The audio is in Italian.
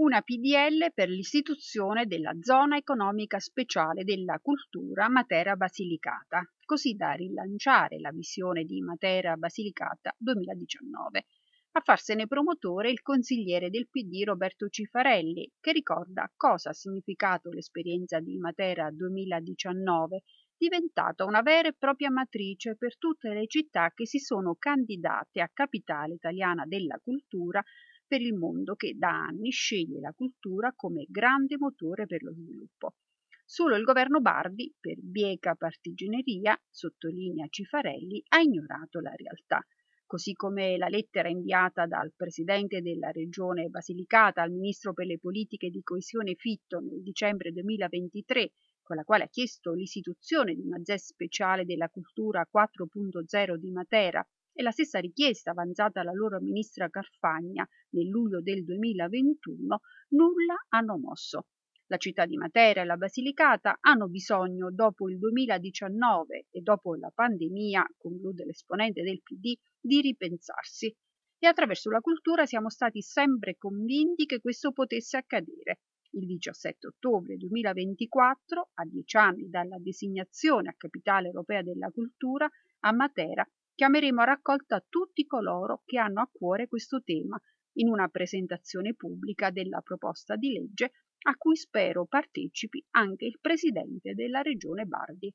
una PDL per l'istituzione della zona economica speciale della cultura Matera Basilicata, così da rilanciare la visione di Matera Basilicata 2019. A farsene promotore il consigliere del PD Roberto Cifarelli, che ricorda cosa ha significato l'esperienza di Matera 2019, diventata una vera e propria matrice per tutte le città che si sono candidate a capitale italiana della cultura per il mondo che da anni sceglie la cultura come grande motore per lo sviluppo. Solo il governo Bardi, per bieca partigianeria, sottolinea Cifarelli, ha ignorato la realtà così come la lettera inviata dal presidente della regione Basilicata al ministro per le politiche di coesione Fitto nel dicembre 2023, con la quale ha chiesto l'istituzione di una ZES speciale della cultura 4.0 di Matera e la stessa richiesta avanzata alla loro ministra Carfagna nel luglio del 2021, nulla hanno mosso. La città di Matera e la Basilicata hanno bisogno, dopo il 2019 e dopo la pandemia, conclude l'esponente del PD, di ripensarsi. E attraverso la cultura siamo stati sempre convinti che questo potesse accadere. Il 17 ottobre 2024, a dieci anni dalla designazione a capitale europea della cultura, a Matera chiameremo a raccolta tutti coloro che hanno a cuore questo tema in una presentazione pubblica della proposta di legge a cui spero partecipi anche il Presidente della Regione Bardi.